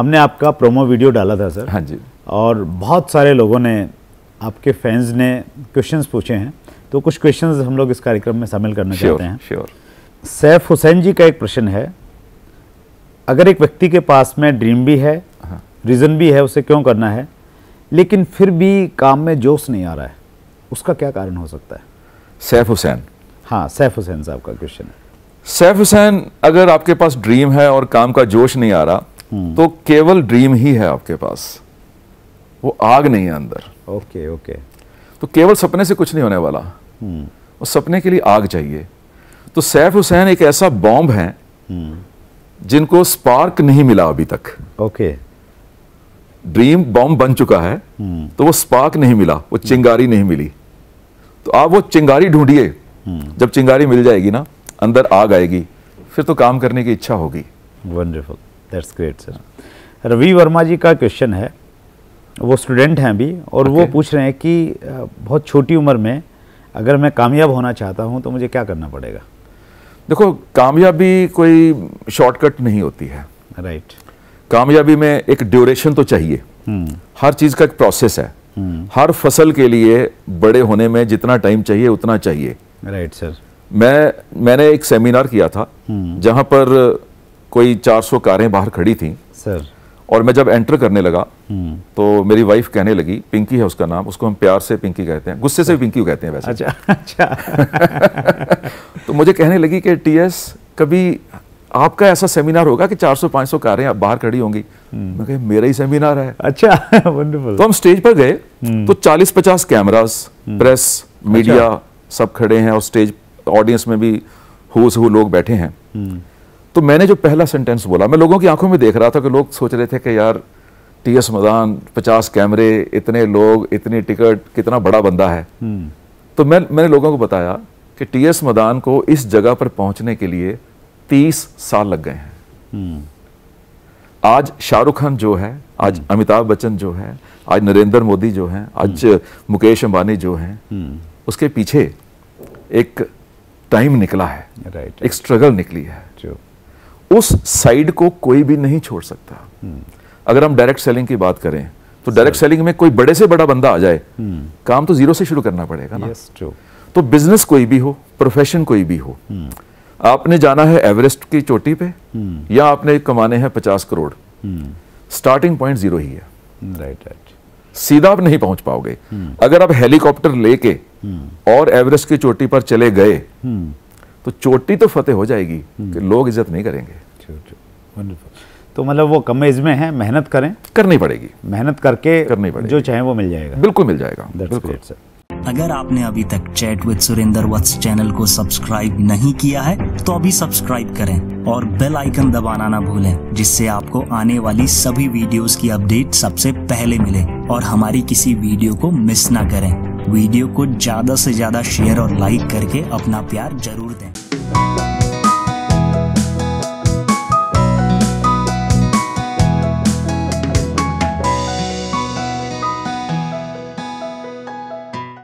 हमने आपका promo video डाला था सर हाँ जी और बहुत सारे लोगों ने आपके फैंस ने क्वेश्चंस पूछे हैं तो कुछ क्वेश्चंस हम लोग इस कार्यक्रम में शामिल करना sure, चाहते हैं श्योर sure. सैफ हुसैन जी का एक प्रश्न है अगर एक व्यक्ति के पास में ड्रीम भी है हाँ। रीज़न भी है उसे क्यों करना है लेकिन फिर भी काम में जोश नहीं आ रहा है उसका क्या कारण हो सकता है सैफ हुसैन हाँ सैफ हुसैन साहब का क्वेश्चन है सैफ हुसैन अगर आपके पास ड्रीम है और काम का जोश नहीं आ रहा Hmm. तो केवल ड्रीम ही है आपके पास वो आग नहीं है अंदर ओके ओके तो केवल सपने से कुछ नहीं होने वाला और hmm. सपने के लिए आग चाहिए तो सैफ हुसैन एक ऐसा बॉम्ब है hmm. जिनको स्पार्क नहीं मिला अभी तक ओके ड्रीम बॉम्ब बन चुका है तो वो स्पार्क नहीं मिला वो चिंगारी नहीं मिली तो आप वो चिंगारी ढूंढिए जब चिंगारी मिल जाएगी ना अंदर आग आएगी फिर तो काम करने की इच्छा होगी wonderful that's great sir Ravi Varma ji का क्वेश्चन है वो स्टूडेंट हैं अभी और okay. वो पूछ रहे हैं कि बहुत छोटी उम्र में अगर मैं कामयाब होना चाहता हूँ तो मुझे क्या करना पड़ेगा देखो कामयाबी कोई शॉर्टकट नहीं होती है राइट right. कामयाबी में एक ड्यूरेशन तो चाहिए hmm. हर चीज़ का एक प्रोसेस है hmm. हर फसल के लिए बड़े होने में जितना टाइम चाहिए उतना चाहिए राइट right, सर मैं मैंने एक सेमिनार किया था hmm. जहाँ पर कोई 400 कारें बाहर खड़ी थी सर और मैं जब एंटर करने लगा हम्म। तो मेरी वाइफ कहने लगी पिंकी है उसका नाम उसको हम प्यार से पिंकी कहते हैं गुस्से से भी पिंकी कहते हैं वैसे अच्छा अच्छा तो मुझे कहने लगी कि टीएस कभी आपका ऐसा सेमिनार होगा कि 400-500 कारें आप बाहर खड़ी होंगी हम्म। मैं कही मेरा ही सेमिनार है अच्छा वंडरफुल तो हम स्टेज पर गए हम्म। तो 40-50 कैमरास प्रेस मीडिया अच्छा। सब खड़े हैं और स्टेज ऑडियंस में भी हु लोग बैठे हैं तो मैंने जो पहला सेंटेंस बोला मैं लोगों की आंखों में देख रहा था कि लोग सोच रहे थे कि यार टी एस मदान पचास कैमरे इतने लोग इतनी टिकट कितना बड़ा बंदा है हम्म। तो मैं मैंने लोगों को बताया कि टी एस मदान को इस जगह पर पहुंचने के लिए तीस साल लग गए हैं हम्म। आज शाहरुख खान जो है आज हम्म। अमिताभ बच्चन जो है आज नरेंद्र मोदी जो हैं आज मुकेश अंबानी जो हैं उसके पीछे एक टाइम निकला है राइट एक स्ट्रगल निकली है जो उस साइड को कोई भी नहीं छोड़ सकता अगर हम डायरेक्ट सेलिंग की बात करें तो डायरेक्ट सेलिंग में कोई बड़े से बड़ा बंदा आ जाए hmm. काम तो जीरो से शुरू करना पड़ेगा ना तो बिजनेस कोई भी हो प्रोफेशन कोई भी हो hmm. आपने जाना है एवरेस्ट की चोटी पे hmm. या आपने कमाने हैं पचास करोड़ स्टार्टिंग पॉइंट जीरो ही है राइट राइट सीधा आप नहीं पहुंच पाओगे अगर आप हेलीकॉप्टर लेके और एवरेस्ट की चोटी पर चले गए तो चोटी तो फतेह हो जाएगी कि हम्म। लोग इज्जत नहीं करेंगे अच्छा, अच्छा। तो मतलब वो कम इसमें है मेहनत करें करनी पड़ेगी मेहनत करके करनी पड़ेगी जो चाहे वो मिल जाएगा बिल्कुल मिल जाएगा बिल्कुल अगर आपने अभी तक chat with Surendra Vats channel को सब्सक्राइब नहीं किया है तो अभी सब्सक्राइब करें और बेल आइकन दबाना ना भूलें जिससे आपको आने वाली सभी वीडियोस की अपडेट सबसे पहले मिले और हमारी किसी वीडियो को मिस ना करें वीडियो को ज़्यादा से ज़्यादा शेयर और लाइक करके अपना प्यार जरूर दें